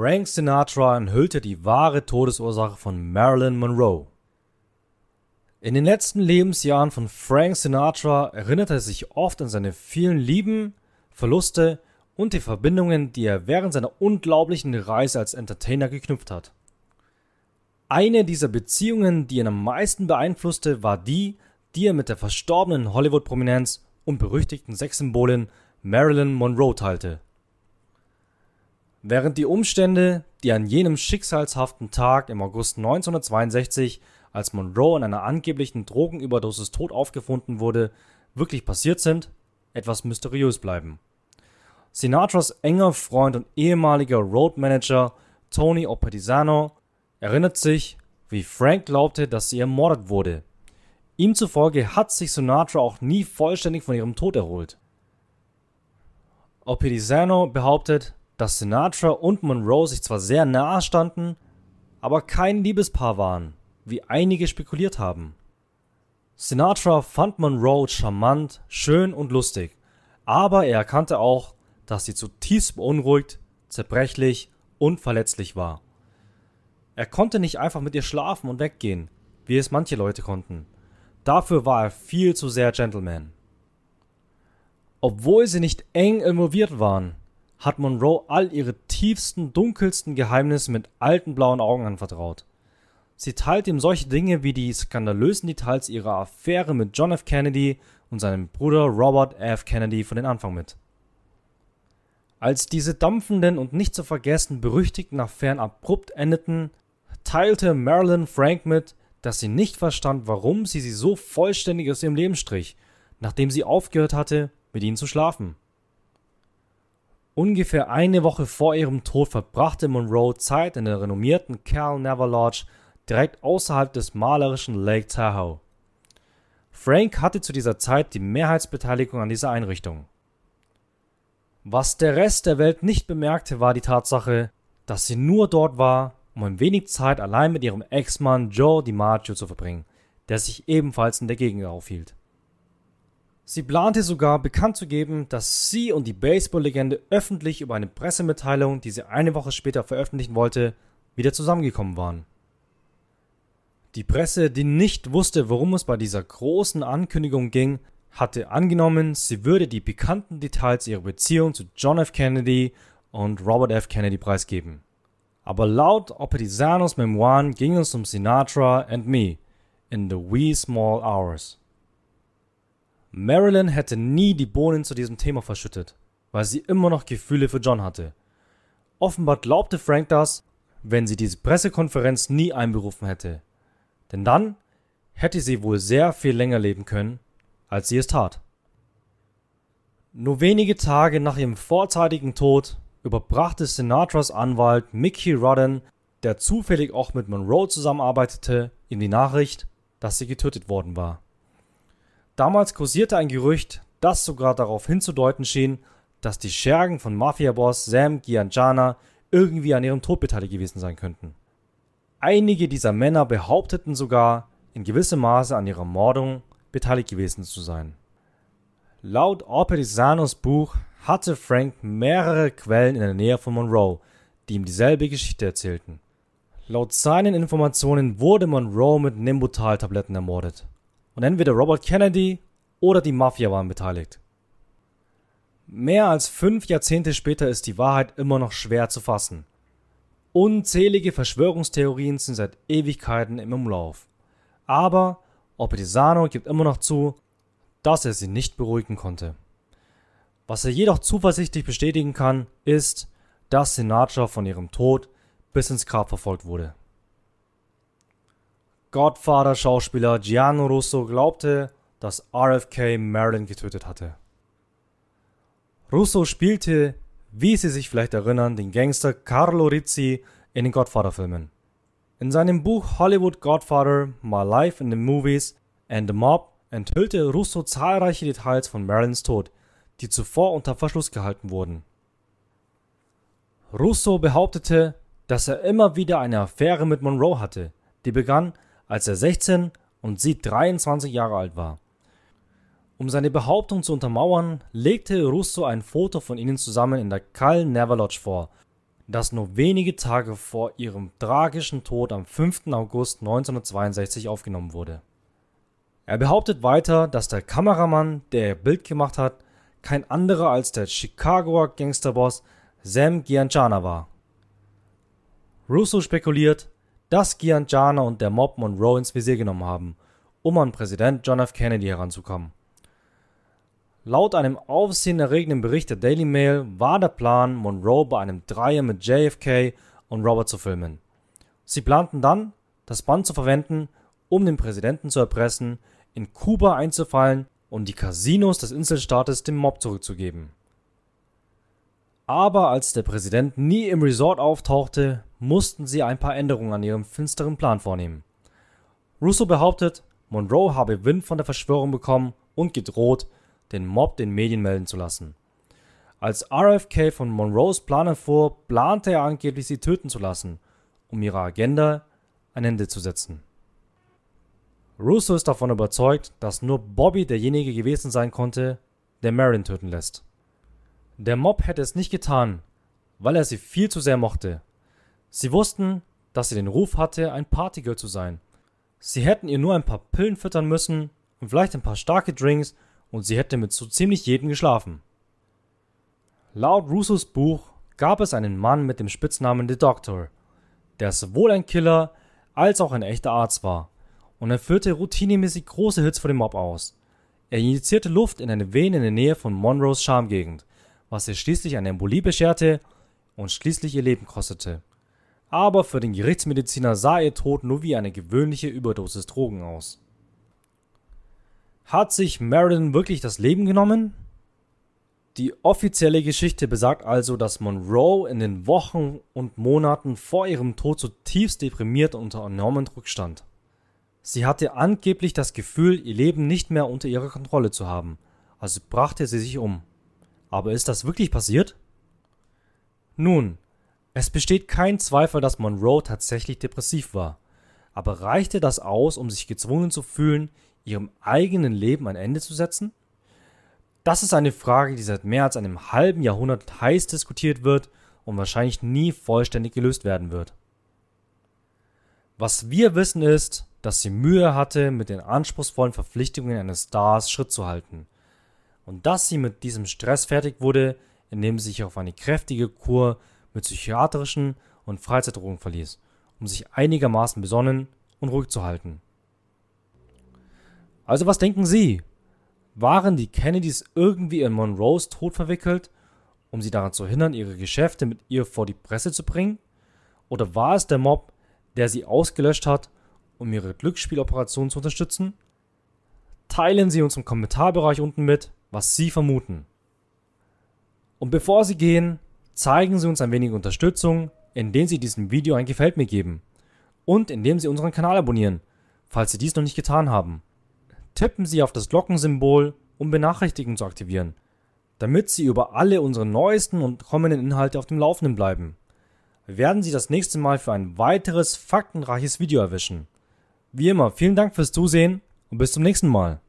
Frank Sinatra enthüllte die wahre Todesursache von Marilyn Monroe. In den letzten Lebensjahren von Frank Sinatra erinnerte er sich oft an seine vielen Lieben, Verluste und die Verbindungen, die er während seiner unglaublichen Reise als Entertainer geknüpft hat. Eine dieser Beziehungen, die ihn am meisten beeinflusste, war die, die er mit der verstorbenen Hollywood-Prominenz und berüchtigten Sexsymbolin Marilyn Monroe teilte. Während die Umstände, die an jenem schicksalshaften Tag im August 1962, als Monroe in einer angeblichen Drogenüberdosis tot aufgefunden wurde, wirklich passiert sind, etwas mysteriös bleiben. Sinatras enger Freund und ehemaliger Roadmanager Tony Opetisano erinnert sich, wie Frank glaubte, dass sie ermordet wurde. Ihm zufolge hat sich Sinatra auch nie vollständig von ihrem Tod erholt. Opetisano behauptet, dass Sinatra und Monroe sich zwar sehr nahe standen, aber kein Liebespaar waren, wie einige spekuliert haben. Sinatra fand Monroe charmant, schön und lustig, aber er erkannte auch, dass sie zutiefst beunruhigt, zerbrechlich und verletzlich war. Er konnte nicht einfach mit ihr schlafen und weggehen, wie es manche Leute konnten. Dafür war er viel zu sehr Gentleman. Obwohl sie nicht eng involviert waren, hat Monroe all ihre tiefsten, dunkelsten Geheimnisse mit alten blauen Augen anvertraut. Sie teilt ihm solche Dinge wie die skandalösen Details ihrer Affäre mit John F. Kennedy und seinem Bruder Robert F. Kennedy von den Anfang mit. Als diese dampfenden und nicht zu vergessen berüchtigten Affären abrupt endeten, teilte Marilyn Frank mit, dass sie nicht verstand, warum sie sie so vollständig aus ihrem Leben strich, nachdem sie aufgehört hatte, mit ihnen zu schlafen. Ungefähr eine Woche vor ihrem Tod verbrachte Monroe Zeit in der renommierten Cal Never Lodge direkt außerhalb des malerischen Lake Tahoe. Frank hatte zu dieser Zeit die Mehrheitsbeteiligung an dieser Einrichtung. Was der Rest der Welt nicht bemerkte, war die Tatsache, dass sie nur dort war, um ein wenig Zeit allein mit ihrem Ex-Mann Joe DiMaggio zu verbringen, der sich ebenfalls in der Gegend aufhielt. Sie plante sogar bekannt zu geben, dass sie und die Baseball-Legende öffentlich über eine Pressemitteilung, die sie eine Woche später veröffentlichen wollte, wieder zusammengekommen waren. Die Presse, die nicht wusste, worum es bei dieser großen Ankündigung ging, hatte angenommen, sie würde die bekannten Details ihrer Beziehung zu John F. Kennedy und Robert F. Kennedy preisgeben. Aber laut Opetizanos Memoiren ging es um Sinatra and Me in The Wee Small Hours. Marilyn hätte nie die Bohnen zu diesem Thema verschüttet, weil sie immer noch Gefühle für John hatte. Offenbar glaubte Frank das, wenn sie diese Pressekonferenz nie einberufen hätte. Denn dann hätte sie wohl sehr viel länger leben können, als sie es tat. Nur wenige Tage nach ihrem vorzeitigen Tod überbrachte Sinatras Anwalt Mickey Rodden, der zufällig auch mit Monroe zusammenarbeitete, ihm die Nachricht, dass sie getötet worden war. Damals kursierte ein Gerücht, das sogar darauf hinzudeuten schien, dass die Schergen von Mafia-Boss Sam Gianjana irgendwie an ihrem Tod beteiligt gewesen sein könnten. Einige dieser Männer behaupteten sogar, in gewissem Maße an ihrer Mordung beteiligt gewesen zu sein. Laut Orpedisanos Buch hatte Frank mehrere Quellen in der Nähe von Monroe, die ihm dieselbe Geschichte erzählten. Laut seinen Informationen wurde Monroe mit Nimbutal-Tabletten ermordet und entweder Robert Kennedy oder die Mafia waren beteiligt. Mehr als fünf Jahrzehnte später ist die Wahrheit immer noch schwer zu fassen. Unzählige Verschwörungstheorien sind seit Ewigkeiten im Umlauf. Aber Opetisano gibt immer noch zu, dass er sie nicht beruhigen konnte. Was er jedoch zuversichtlich bestätigen kann, ist, dass Sinatra von ihrem Tod bis ins Grab verfolgt wurde. Godfather-Schauspieler Gianni Russo glaubte, dass RFK Marilyn getötet hatte. Russo spielte, wie Sie sich vielleicht erinnern, den Gangster Carlo Rizzi in den Godfather-Filmen. In seinem Buch Hollywood Godfather, My Life in the Movies and the Mob enthüllte Russo zahlreiche Details von Marilyns Tod, die zuvor unter Verschluss gehalten wurden. Russo behauptete, dass er immer wieder eine Affäre mit Monroe hatte, die begann, als er 16 und sie 23 Jahre alt war. Um seine Behauptung zu untermauern, legte Russo ein Foto von ihnen zusammen in der Cal Never Lodge vor, das nur wenige Tage vor ihrem tragischen Tod am 5. August 1962 aufgenommen wurde. Er behauptet weiter, dass der Kameramann, der ihr Bild gemacht hat, kein anderer als der Chicagoer Gangsterboss Sam Gianciana war. Russo spekuliert, dass Giangiano und der Mob Monroe ins Visier genommen haben, um an Präsident John F. Kennedy heranzukommen. Laut einem aufsehenerregenden Bericht der Daily Mail war der Plan, Monroe bei einem Dreier mit JFK und Robert zu filmen. Sie planten dann, das Band zu verwenden, um den Präsidenten zu erpressen, in Kuba einzufallen und die Casinos des Inselstaates dem Mob zurückzugeben. Aber als der Präsident nie im Resort auftauchte, mussten sie ein paar Änderungen an ihrem finsteren Plan vornehmen. Russo behauptet, Monroe habe Wind von der Verschwörung bekommen und gedroht, den Mob den Medien melden zu lassen. Als RFK von Monroes Plan erfuhr, plante er angeblich, sie töten zu lassen, um ihrer Agenda ein Ende zu setzen. Russo ist davon überzeugt, dass nur Bobby derjenige gewesen sein konnte, der Marin töten lässt. Der Mob hätte es nicht getan, weil er sie viel zu sehr mochte. Sie wussten, dass sie den Ruf hatte, ein Partygirl zu sein. Sie hätten ihr nur ein paar Pillen füttern müssen und vielleicht ein paar starke Drinks und sie hätte mit so ziemlich jedem geschlafen. Laut Russos Buch gab es einen Mann mit dem Spitznamen The Doctor, der sowohl ein Killer als auch ein echter Arzt war und er führte routinemäßig große Hits vor dem Mob aus. Er injizierte Luft in eine Vene in der Nähe von Monroes Schamgegend was ihr schließlich eine Embolie bescherte und schließlich ihr Leben kostete. Aber für den Gerichtsmediziner sah ihr Tod nur wie eine gewöhnliche Überdosis Drogen aus. Hat sich Marilyn wirklich das Leben genommen? Die offizielle Geschichte besagt also, dass Monroe in den Wochen und Monaten vor ihrem Tod zutiefst deprimiert unter enormen Druck stand. Sie hatte angeblich das Gefühl, ihr Leben nicht mehr unter ihrer Kontrolle zu haben, also brachte sie sich um. Aber ist das wirklich passiert? Nun, es besteht kein Zweifel, dass Monroe tatsächlich depressiv war. Aber reichte das aus, um sich gezwungen zu fühlen, ihrem eigenen Leben ein Ende zu setzen? Das ist eine Frage, die seit mehr als einem halben Jahrhundert heiß diskutiert wird und wahrscheinlich nie vollständig gelöst werden wird. Was wir wissen ist, dass sie Mühe hatte, mit den anspruchsvollen Verpflichtungen eines Stars Schritt zu halten – und dass sie mit diesem Stress fertig wurde, indem sie sich auf eine kräftige Kur mit psychiatrischen und Freizeitdrogen verließ, um sich einigermaßen besonnen und ruhig zu halten. Also was denken Sie? Waren die Kennedys irgendwie in Monroes Tod verwickelt, um sie daran zu hindern, ihre Geschäfte mit ihr vor die Presse zu bringen? Oder war es der Mob, der sie ausgelöscht hat, um ihre Glücksspieloperation zu unterstützen? Teilen Sie uns im Kommentarbereich unten mit, was Sie vermuten. Und bevor Sie gehen, zeigen Sie uns ein wenig Unterstützung, indem Sie diesem Video ein Gefällt mir geben und indem Sie unseren Kanal abonnieren, falls Sie dies noch nicht getan haben. Tippen Sie auf das Glockensymbol, um Benachrichtigungen zu aktivieren, damit Sie über alle unsere neuesten und kommenden Inhalte auf dem Laufenden bleiben. Werden Sie das nächste Mal für ein weiteres faktenreiches Video erwischen. Wie immer, vielen Dank fürs Zusehen und bis zum nächsten Mal.